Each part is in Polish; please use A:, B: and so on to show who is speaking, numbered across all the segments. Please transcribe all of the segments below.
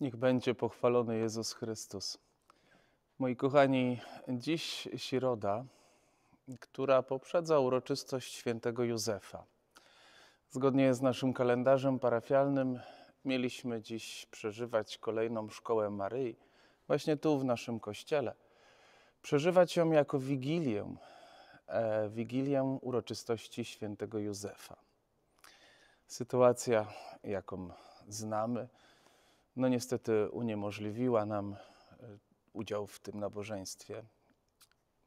A: Niech będzie pochwalony Jezus Chrystus. Moi kochani, dziś środa, która poprzedza uroczystość świętego Józefa. Zgodnie z naszym kalendarzem parafialnym mieliśmy dziś przeżywać kolejną szkołę Maryi, właśnie tu w naszym kościele. Przeżywać ją jako wigilię, e, wigilię uroczystości świętego Józefa. Sytuacja, jaką znamy, no niestety uniemożliwiła nam e, udział w tym nabożeństwie.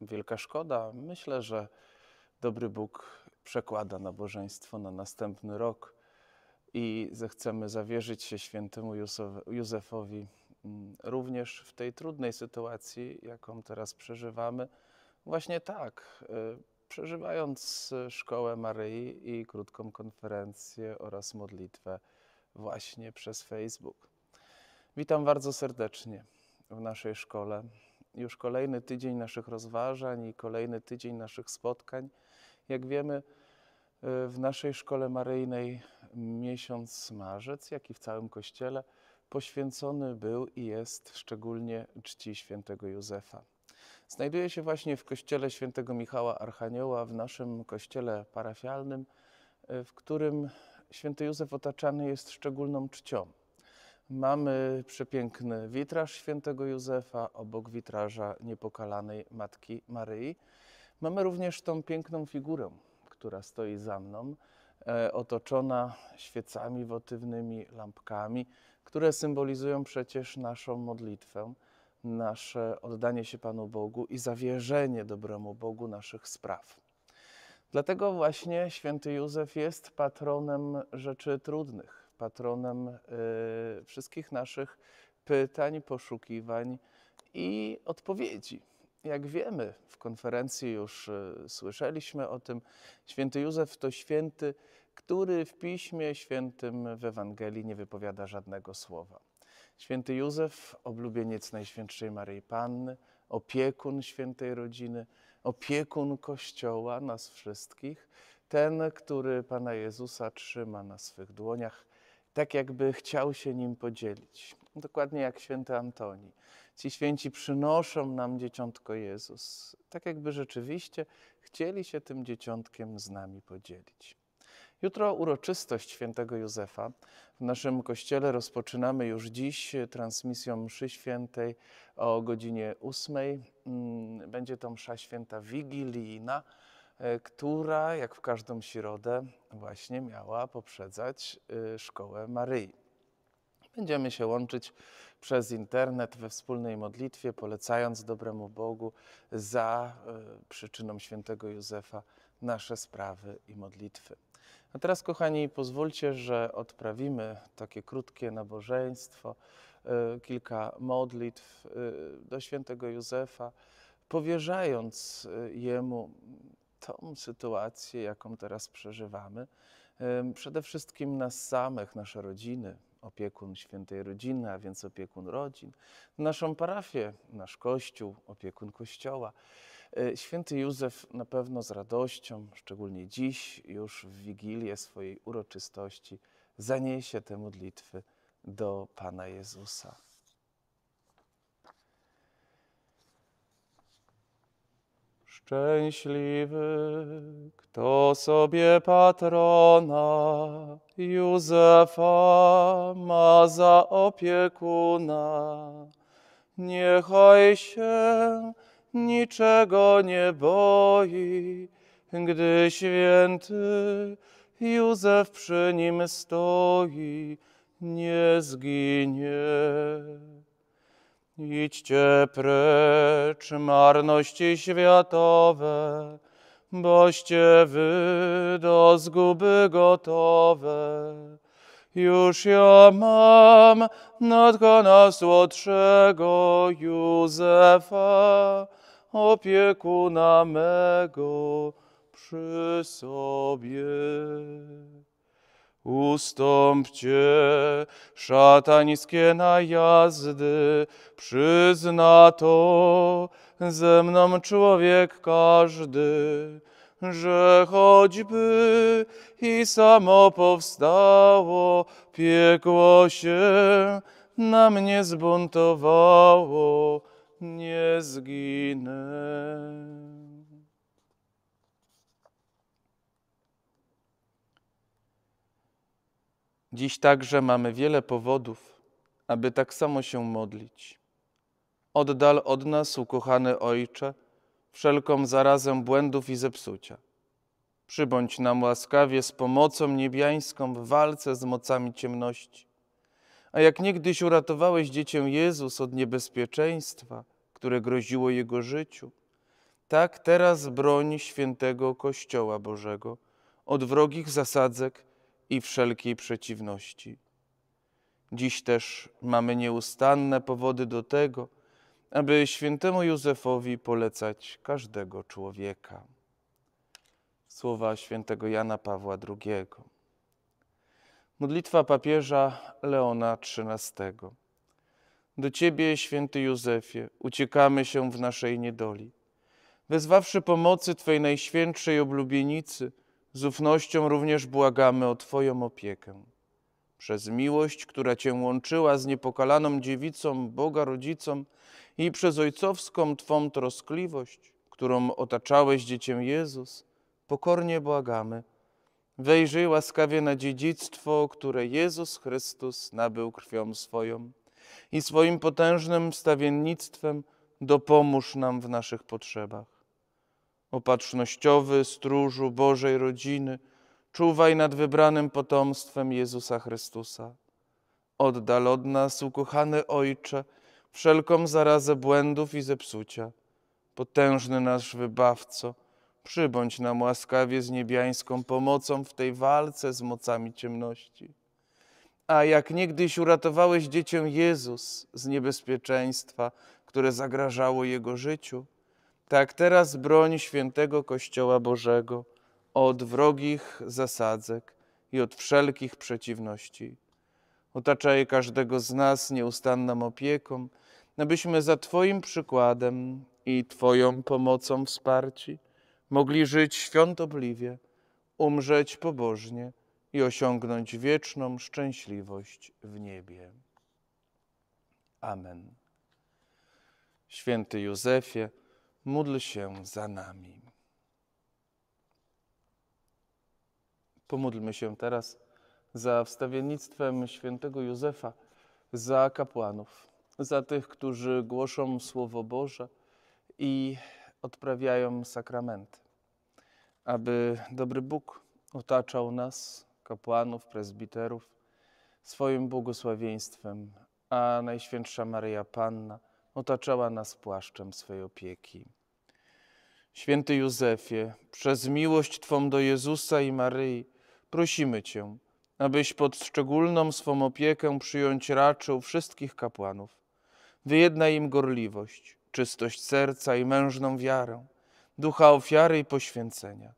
A: Wielka szkoda. Myślę, że dobry Bóg przekłada nabożeństwo na następny rok i zechcemy zawierzyć się świętemu Józefowi mm, również w tej trudnej sytuacji, jaką teraz przeżywamy. Właśnie tak, e, przeżywając e, Szkołę Maryi i krótką konferencję oraz modlitwę właśnie przez Facebook. Witam bardzo serdecznie w naszej szkole. Już kolejny tydzień naszych rozważań i kolejny tydzień naszych spotkań. Jak wiemy, y, w naszej szkole maryjnej miesiąc marzec, jak i w całym kościele, poświęcony był i jest szczególnie czci świętego Józefa. Znajduje się właśnie w kościele świętego Michała Archanioła, w naszym kościele parafialnym, y, w którym święty Józef otaczany jest szczególną czcią. Mamy przepiękny witraż świętego Józefa obok witraża niepokalanej Matki Maryi. Mamy również tą piękną figurę, która stoi za mną, e, otoczona świecami wotywnymi, lampkami, które symbolizują przecież naszą modlitwę, nasze oddanie się Panu Bogu i zawierzenie dobremu Bogu naszych spraw. Dlatego właśnie święty Józef jest patronem rzeczy trudnych patronem y, wszystkich naszych pytań, poszukiwań i odpowiedzi. Jak wiemy, w konferencji już y, słyszeliśmy o tym, święty Józef to święty, który w Piśmie Świętym w Ewangelii nie wypowiada żadnego słowa. Święty Józef, oblubieniec Najświętszej Maryi Panny, opiekun świętej rodziny, opiekun Kościoła, nas wszystkich, ten, który Pana Jezusa trzyma na swych dłoniach, tak jakby chciał się nim podzielić. No, dokładnie jak święty Antoni. Ci święci przynoszą nam dzieciątko Jezus, tak jakby rzeczywiście chcieli się tym dzieciątkiem z nami podzielić. Jutro uroczystość świętego Józefa. W naszym kościele rozpoczynamy już dziś transmisją mszy świętej o godzinie ósmej. Mm, będzie to msza święta wigilijna. E, która, jak w każdą środę, właśnie miała poprzedzać e, szkołę Maryi. Będziemy się łączyć przez internet we wspólnej modlitwie, polecając dobremu Bogu za e, przyczyną świętego Józefa nasze sprawy i modlitwy. A teraz, kochani, pozwólcie, że odprawimy takie krótkie nabożeństwo, kilka modlitw do świętego Józefa, powierzając jemu tą sytuację, jaką teraz przeżywamy, przede wszystkim nas samych, nasze rodziny, opiekun świętej rodziny, a więc opiekun rodzin, naszą parafię, nasz kościół, opiekun kościoła. E, święty Józef na pewno z radością, szczególnie dziś, już w wigilię swojej uroczystości, zaniesie te modlitwy do Pana Jezusa. Szczęśliwy, kto sobie patrona Józefa ma za opiekuna. Niechaj się niczego nie boi, gdy święty Józef przy nim stoi, nie zginie. Idźcie precz marności światowe, boście wy do zguby gotowe. Już ja mam nadkona słodszego Józefa, opiekuna mego przy sobie. Ustąpcie szatańskie najazdy, przyzna to ze mną człowiek każdy, że choćby i samo powstało, piekło się na mnie zbuntowało, nie zginę. Dziś także mamy wiele powodów, aby tak samo się modlić. Oddal od nas, ukochany Ojcze, wszelką zarazę błędów i zepsucia. Przybądź nam łaskawie z pomocą niebiańską w walce z mocami ciemności. A jak niegdyś uratowałeś dziecię Jezus od niebezpieczeństwa, które groziło jego życiu, tak teraz broń świętego Kościoła Bożego od wrogich zasadzek i wszelkiej przeciwności. Dziś też mamy nieustanne powody do tego, aby świętemu Józefowi polecać każdego człowieka. Słowa świętego Jana Pawła II. Modlitwa papieża Leona XIII. Do Ciebie, święty Józefie, uciekamy się w naszej niedoli. Wezwawszy pomocy Twojej najświętszej oblubienicy – z ufnością również błagamy o Twoją opiekę. Przez miłość, która Cię łączyła z niepokalaną dziewicą, Boga rodzicą i przez ojcowską Twą troskliwość, którą otaczałeś dziecię Jezus, pokornie błagamy. Wejrzyj łaskawie na dziedzictwo, które Jezus Chrystus nabył krwią swoją i swoim potężnym stawiennictwem dopomóż nam w naszych potrzebach opatrznościowy stróżu Bożej rodziny, czuwaj nad wybranym potomstwem Jezusa Chrystusa. Oddal od nas, ukochany Ojcze, wszelką zarazę błędów i zepsucia. Potężny nasz Wybawco, przybądź nam łaskawie z niebiańską pomocą w tej walce z mocami ciemności. A jak niegdyś uratowałeś dziecię Jezus z niebezpieczeństwa, które zagrażało jego życiu, tak teraz broń świętego Kościoła Bożego od wrogich zasadzek i od wszelkich przeciwności. Otaczaj każdego z nas nieustanną opieką, abyśmy za Twoim przykładem i Twoją pomocą wsparci mogli żyć świątobliwie, umrzeć pobożnie i osiągnąć wieczną szczęśliwość w niebie. Amen. Święty Józefie, módl się za nami. Pomódlmy się teraz za wstawiennictwem świętego Józefa, za kapłanów, za tych, którzy głoszą Słowo Boże i odprawiają sakramenty, aby dobry Bóg otaczał nas, kapłanów, prezbiterów, swoim błogosławieństwem, a Najświętsza Maryja Panna otaczała nas płaszczem swej opieki. Święty Józefie, przez miłość Twą do Jezusa i Maryi, prosimy Cię, abyś pod szczególną swą opiekę przyjąć raczył wszystkich kapłanów. Wyjednaj im gorliwość, czystość serca i mężną wiarę, ducha ofiary i poświęcenia,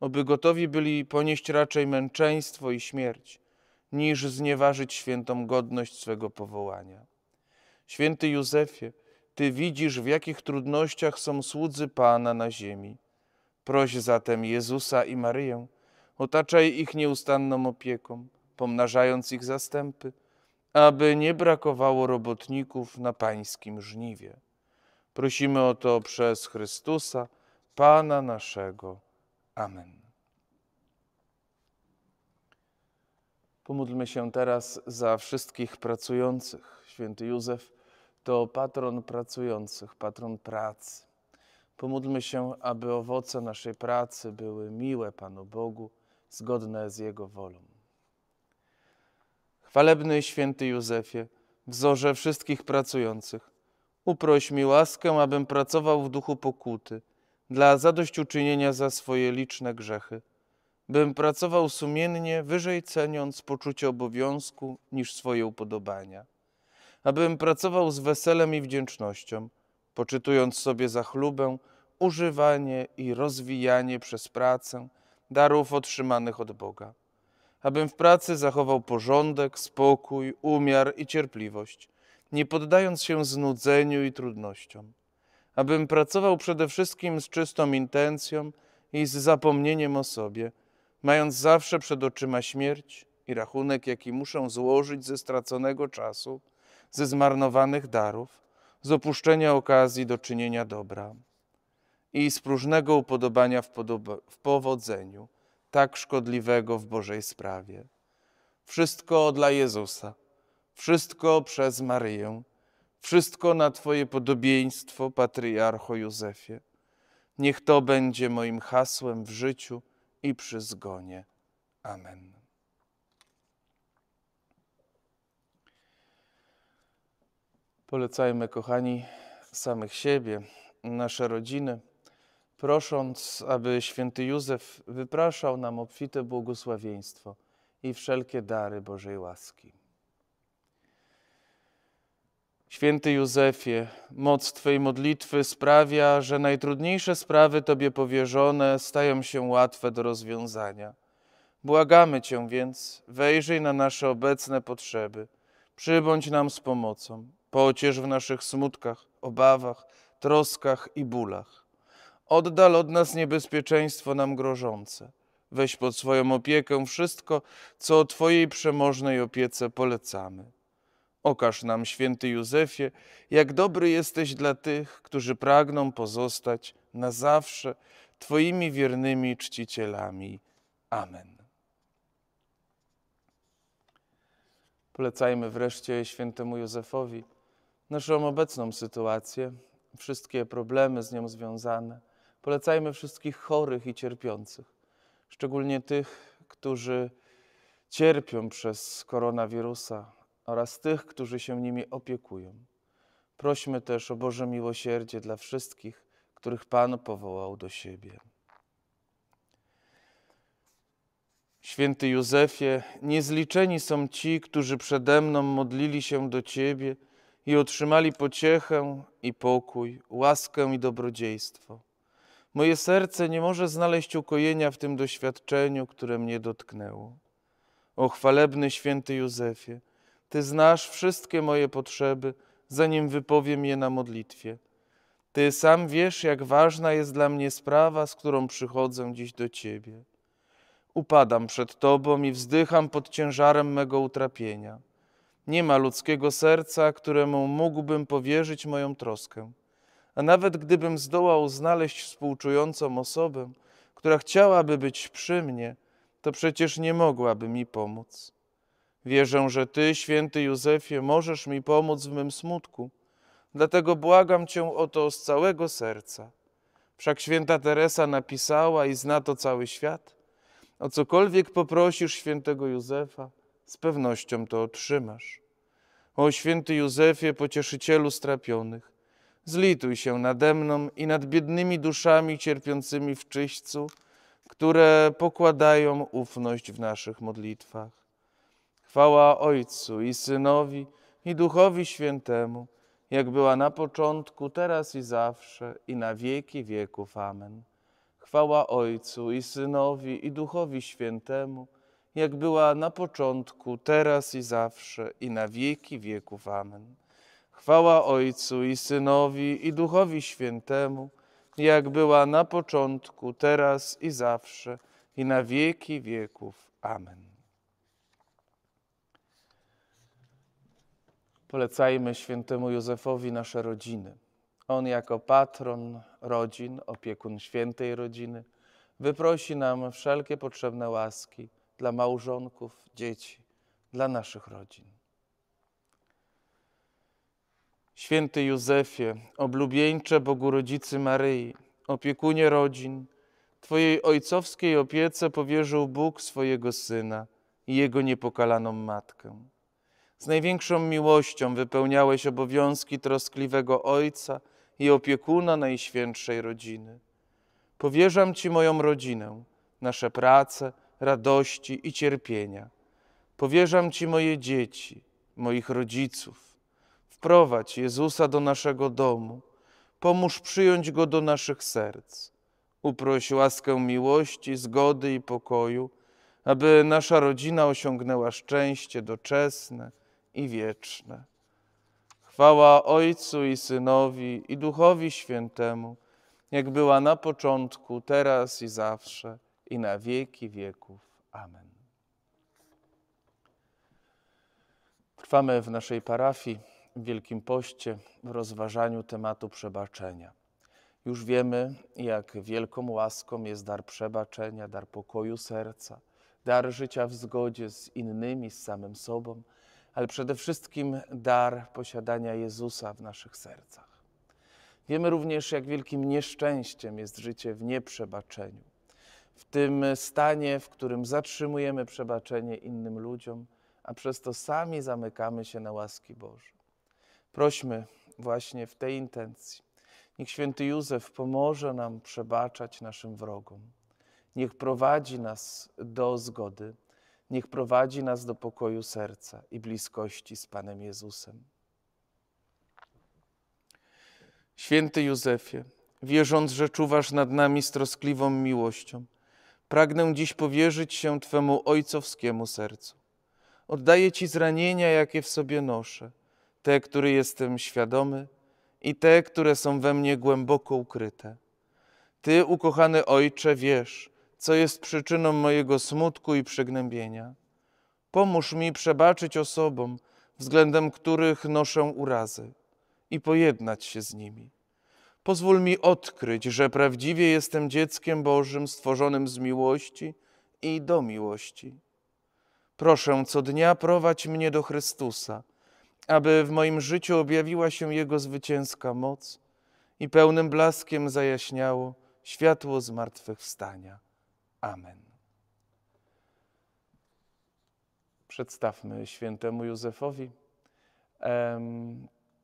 A: aby gotowi byli ponieść raczej męczeństwo i śmierć, niż znieważyć świętą godność swego powołania. Święty Józefie, Ty widzisz, w jakich trudnościach są słudzy Pana na ziemi. Proś zatem Jezusa i Maryję, otaczaj ich nieustanną opieką, pomnażając ich zastępy, aby nie brakowało robotników na pańskim żniwie. Prosimy o to przez Chrystusa, Pana naszego. Amen. Pomódlmy się teraz za wszystkich pracujących. Święty Józef, to patron pracujących, patron pracy. Pomódlmy się, aby owoce naszej pracy były miłe Panu Bogu, zgodne z Jego wolą. Chwalebny święty Józefie, wzorze wszystkich pracujących, uproś mi łaskę, abym pracował w duchu pokuty, dla zadośćuczynienia za swoje liczne grzechy, bym pracował sumiennie, wyżej ceniąc poczucie obowiązku niż swoje upodobania abym pracował z weselem i wdzięcznością, poczytując sobie za chlubę używanie i rozwijanie przez pracę darów otrzymanych od Boga, abym w pracy zachował porządek, spokój, umiar i cierpliwość, nie poddając się znudzeniu i trudnościom, abym pracował przede wszystkim z czystą intencją i z zapomnieniem o sobie, mając zawsze przed oczyma śmierć i rachunek, jaki muszę złożyć ze straconego czasu – ze zmarnowanych darów, z opuszczenia okazji do czynienia dobra i z próżnego upodobania w, w powodzeniu, tak szkodliwego w Bożej sprawie. Wszystko dla Jezusa, wszystko przez Maryję, wszystko na Twoje podobieństwo, patriarcho Józefie. Niech to będzie moim hasłem w życiu i przy zgonie. Amen. Polecajmy, kochani, samych siebie, nasze rodziny, prosząc, aby święty Józef wypraszał nam obfite błogosławieństwo i wszelkie dary Bożej łaski. Święty Józefie, moc Twojej modlitwy sprawia, że najtrudniejsze sprawy Tobie powierzone stają się łatwe do rozwiązania. Błagamy Cię więc, wejrzyj na nasze obecne potrzeby, przybądź nam z pomocą pociesz w naszych smutkach, obawach, troskach i bólach. Oddal od nas niebezpieczeństwo nam grożące. Weź pod swoją opiekę wszystko, co o Twojej przemożnej opiece polecamy. Okaż nam, święty Józefie, jak dobry jesteś dla tych, którzy pragną pozostać na zawsze Twoimi wiernymi czcicielami. Amen. Polecajmy wreszcie świętemu Józefowi naszą obecną sytuację, wszystkie problemy z nią związane. Polecajmy wszystkich chorych i cierpiących, szczególnie tych, którzy cierpią przez koronawirusa oraz tych, którzy się nimi opiekują. Prośmy też o Boże miłosierdzie dla wszystkich, których Pan powołał do siebie. Święty Józefie, niezliczeni są ci, którzy przede mną modlili się do Ciebie i otrzymali pociechę i pokój, łaskę i dobrodziejstwo. Moje serce nie może znaleźć ukojenia w tym doświadczeniu, które mnie dotknęło. O chwalebny święty Józefie, Ty znasz wszystkie moje potrzeby, zanim wypowiem je na modlitwie. Ty sam wiesz, jak ważna jest dla mnie sprawa, z którą przychodzę dziś do Ciebie. Upadam przed Tobą i wzdycham pod ciężarem mego utrapienia. Nie ma ludzkiego serca, któremu mógłbym powierzyć moją troskę. A nawet gdybym zdołał znaleźć współczującą osobę, która chciałaby być przy mnie, to przecież nie mogłaby mi pomóc. Wierzę, że Ty, święty Józefie, możesz mi pomóc w mym smutku, dlatego błagam Cię o to z całego serca. Wszak święta Teresa napisała i zna to cały świat. O cokolwiek poprosisz świętego Józefa, z pewnością to otrzymasz. O święty Józefie, pocieszycielu strapionych, zlituj się nade mną i nad biednymi duszami cierpiącymi w czyśćcu, które pokładają ufność w naszych modlitwach. Chwała Ojcu i Synowi i Duchowi Świętemu, jak była na początku, teraz i zawsze, i na wieki wieków. Amen. Chwała Ojcu i Synowi i Duchowi Świętemu, jak była na początku, teraz i zawsze, i na wieki wieków. Amen. Chwała Ojcu i Synowi i Duchowi Świętemu, jak była na początku, teraz i zawsze, i na wieki wieków. Amen. Polecajmy świętemu Józefowi nasze rodziny. On jako patron rodzin, opiekun świętej rodziny, wyprosi nam wszelkie potrzebne łaski dla małżonków, dzieci, dla naszych rodzin. Święty Józefie, oblubieńcze Bogu Rodzicy Maryi, opiekunie rodzin, Twojej ojcowskiej opiece powierzył Bóg swojego Syna i Jego niepokalaną Matkę. Z największą miłością wypełniałeś obowiązki troskliwego Ojca i opiekuna Najświętszej Rodziny. Powierzam Ci moją rodzinę, nasze prace – radości i cierpienia. Powierzam Ci moje dzieci, moich rodziców. Wprowadź Jezusa do naszego domu, pomóż przyjąć Go do naszych serc. Uproś łaskę miłości, zgody i pokoju, aby nasza rodzina osiągnęła szczęście doczesne i wieczne. Chwała Ojcu i Synowi i Duchowi Świętemu, jak była na początku, teraz i zawsze – i na wieki wieków. Amen. Trwamy w naszej parafii w Wielkim Poście w rozważaniu tematu przebaczenia. Już wiemy, jak wielką łaską jest dar przebaczenia, dar pokoju serca, dar życia w zgodzie z innymi, z samym sobą, ale przede wszystkim dar posiadania Jezusa w naszych sercach. Wiemy również, jak wielkim nieszczęściem jest życie w nieprzebaczeniu w tym stanie, w którym zatrzymujemy przebaczenie innym ludziom, a przez to sami zamykamy się na łaski Boże. Prośmy właśnie w tej intencji. Niech święty Józef pomoże nam przebaczać naszym wrogom. Niech prowadzi nas do zgody, niech prowadzi nas do pokoju serca i bliskości z Panem Jezusem. Święty Józefie, wierząc, że czuwasz nad nami z troskliwą miłością, Pragnę dziś powierzyć się Twemu ojcowskiemu sercu. Oddaję Ci zranienia, jakie w sobie noszę, te, które jestem świadomy i te, które są we mnie głęboko ukryte. Ty, ukochany Ojcze, wiesz, co jest przyczyną mojego smutku i przygnębienia. Pomóż mi przebaczyć osobom, względem których noszę urazy i pojednać się z nimi. Pozwól mi odkryć, że prawdziwie jestem dzieckiem Bożym, stworzonym z miłości i do miłości. Proszę co dnia prowadź mnie do Chrystusa, aby w moim życiu objawiła się Jego zwycięska moc i pełnym blaskiem zajaśniało światło zmartwychwstania. Amen. Przedstawmy świętemu Józefowi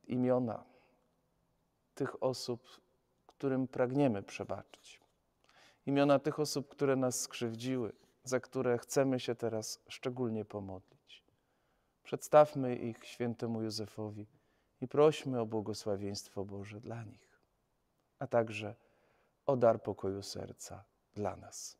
A: imiona tych osób, którym pragniemy przebaczyć. Imiona tych osób, które nas skrzywdziły, za które chcemy się teraz szczególnie pomodlić. Przedstawmy ich świętemu Józefowi i prośmy o błogosławieństwo Boże dla nich, a także o dar pokoju serca dla nas.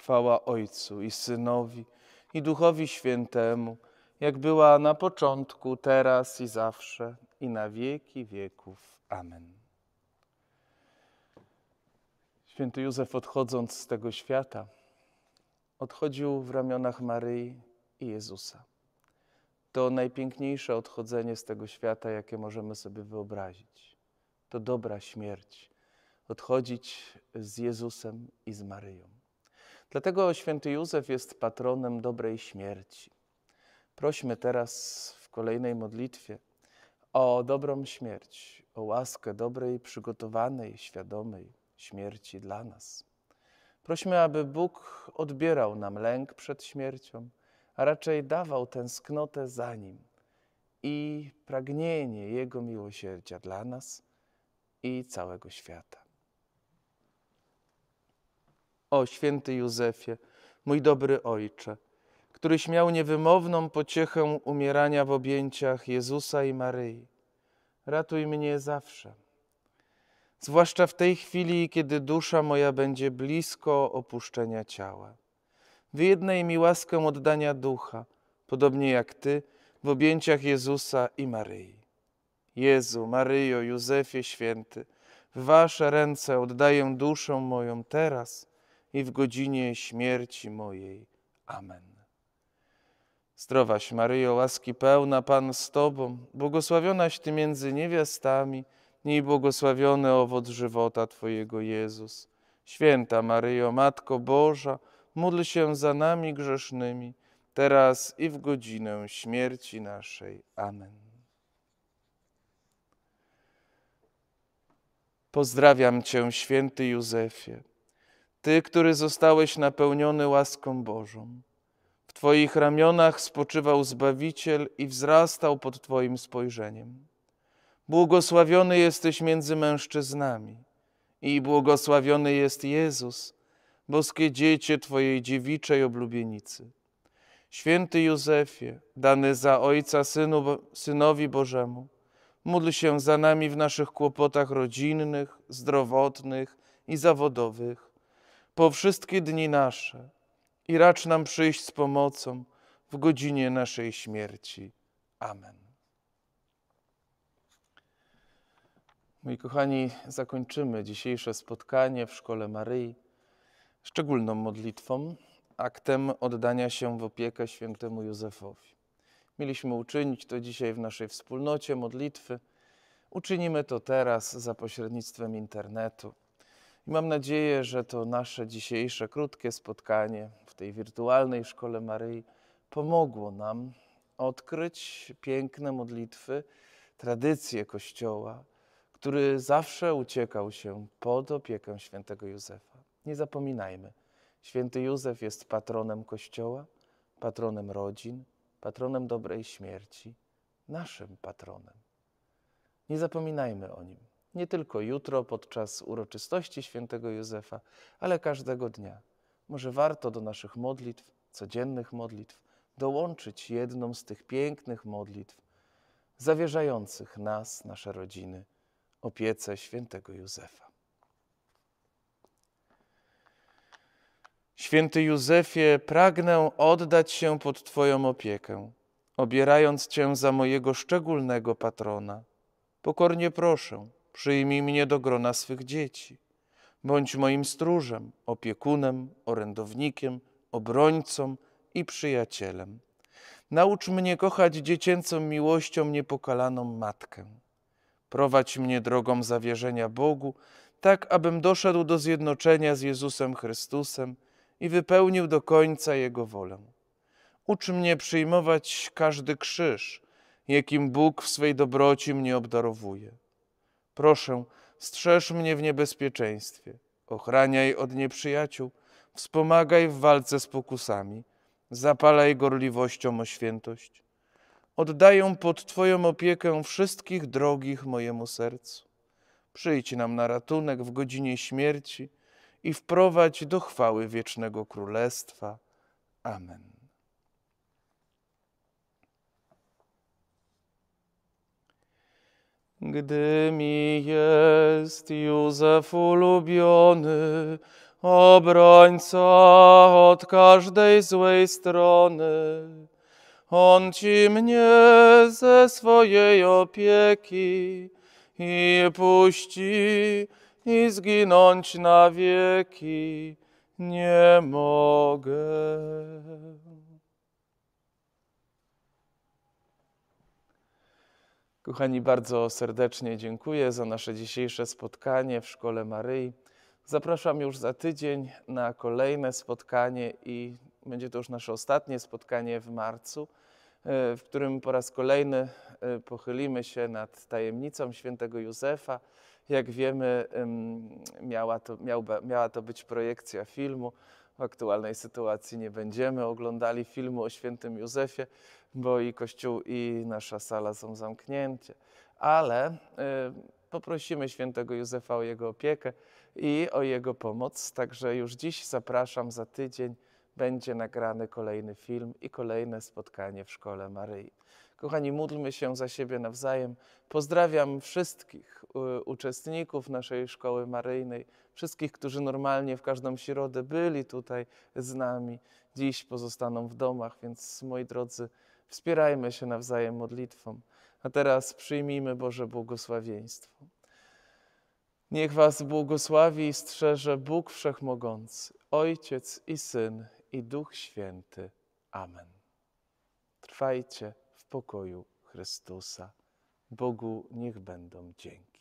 A: Chwała Ojcu i Synowi i Duchowi Świętemu, jak była na początku, teraz i zawsze, i na wieki wieków. Amen. Święty Józef, odchodząc z tego świata, odchodził w ramionach Maryi i Jezusa. To najpiękniejsze odchodzenie z tego świata, jakie możemy sobie wyobrazić. To dobra śmierć. Odchodzić z Jezusem i z Maryją. Dlatego święty Józef jest patronem dobrej śmierci. Prośmy teraz w kolejnej modlitwie o dobrą śmierć, o łaskę dobrej, przygotowanej, świadomej śmierci dla nas. Prośmy, aby Bóg odbierał nam lęk przed śmiercią, a raczej dawał tęsknotę za Nim i pragnienie Jego miłosierdzia dla nas i całego świata. O święty Józefie, mój dobry ojcze, któryś miał niewymowną pociechę umierania w objęciach Jezusa i Maryi, ratuj mnie zawsze. Zwłaszcza w tej chwili, kiedy dusza moja będzie blisko opuszczenia ciała. Wyjednaj mi łaskę oddania ducha, podobnie jak Ty, w objęciach Jezusa i Maryi. Jezu, Maryjo, Józefie Święty, w Wasze ręce oddaję duszę moją teraz i w godzinie śmierci mojej. Amen. Zdrowaś Maryjo, łaski pełna, Pan z Tobą, błogosławionaś Ty między niewiastami i błogosławiony owoc żywota Twojego Jezus. Święta Maryjo, Matko Boża, módl się za nami grzesznymi, teraz i w godzinę śmierci naszej. Amen. Pozdrawiam Cię, święty Józefie ty, który zostałeś napełniony łaską Bożą. W Twoich ramionach spoczywał Zbawiciel i wzrastał pod Twoim spojrzeniem. Błogosławiony jesteś między mężczyznami i błogosławiony jest Jezus, boskie dziecię Twojej dziewiczej oblubienicy. Święty Józefie, dany za Ojca Synu, Synowi Bożemu, módl się za nami w naszych kłopotach rodzinnych, zdrowotnych i zawodowych po wszystkie dni nasze i racz nam przyjść z pomocą w godzinie naszej śmierci. Amen. Moi kochani, zakończymy dzisiejsze spotkanie w Szkole Maryi szczególną modlitwą, aktem oddania się w opiekę świętemu Józefowi. Mieliśmy uczynić to dzisiaj w naszej wspólnocie modlitwy. Uczynimy to teraz za pośrednictwem internetu mam nadzieję, że to nasze dzisiejsze krótkie spotkanie w tej wirtualnej szkole Maryi pomogło nam odkryć piękne modlitwy, tradycje Kościoła, który zawsze uciekał się pod opiekę świętego Józefa. Nie zapominajmy, święty Józef jest patronem Kościoła, patronem rodzin, patronem dobrej śmierci, naszym patronem. Nie zapominajmy o nim nie tylko jutro podczas uroczystości świętego Józefa, ale każdego dnia. Może warto do naszych modlitw, codziennych modlitw, dołączyć jedną z tych pięknych modlitw zawierzających nas, nasze rodziny, opiece świętego Józefa. Święty Józefie, pragnę oddać się pod Twoją opiekę, obierając Cię za mojego szczególnego patrona. Pokornie proszę, przyjmij mnie do grona swych dzieci. Bądź moim stróżem, opiekunem, orędownikiem, obrońcą i przyjacielem. Naucz mnie kochać dziecięcą miłością niepokalaną matkę. Prowadź mnie drogą zawierzenia Bogu, tak abym doszedł do zjednoczenia z Jezusem Chrystusem i wypełnił do końca Jego wolę. Ucz mnie przyjmować każdy krzyż, jakim Bóg w swej dobroci mnie obdarowuje Proszę, strzeż mnie w niebezpieczeństwie, ochraniaj od nieprzyjaciół, wspomagaj w walce z pokusami, zapalaj gorliwością o świętość. Oddaję pod Twoją opiekę wszystkich drogich mojemu sercu. Przyjdź nam na ratunek w godzinie śmierci i wprowadź do chwały wiecznego królestwa. Amen. Gdy mi jest Józef ulubiony, obrońca od każdej złej strony, on ci mnie ze swojej opieki i puści i zginąć na wieki nie mogę. Kochani, bardzo serdecznie dziękuję za nasze dzisiejsze spotkanie w Szkole Maryi. Zapraszam już za tydzień na kolejne spotkanie i będzie to już nasze ostatnie spotkanie w marcu, e, w którym po raz kolejny e, pochylimy się nad tajemnicą świętego Józefa. Jak wiemy, miała to, miał, miała to być projekcja filmu. W aktualnej sytuacji nie będziemy oglądali filmu o świętym Józefie, bo i kościół, i nasza sala są zamknięte. Ale y, poprosimy świętego Józefa o jego opiekę i o jego pomoc. Także już dziś zapraszam za tydzień. Będzie nagrany kolejny film i kolejne spotkanie w Szkole Maryi. Kochani, módlmy się za siebie nawzajem. Pozdrawiam wszystkich y, uczestników naszej szkoły maryjnej, wszystkich, którzy normalnie w każdą środę byli tutaj z nami. Dziś pozostaną w domach, więc moi drodzy, Wspierajmy się nawzajem modlitwą. A teraz przyjmijmy Boże błogosławieństwo. Niech Was błogosławi i strzeże Bóg Wszechmogący, Ojciec i Syn i Duch Święty. Amen. Trwajcie w pokoju Chrystusa. Bogu niech będą dzięki.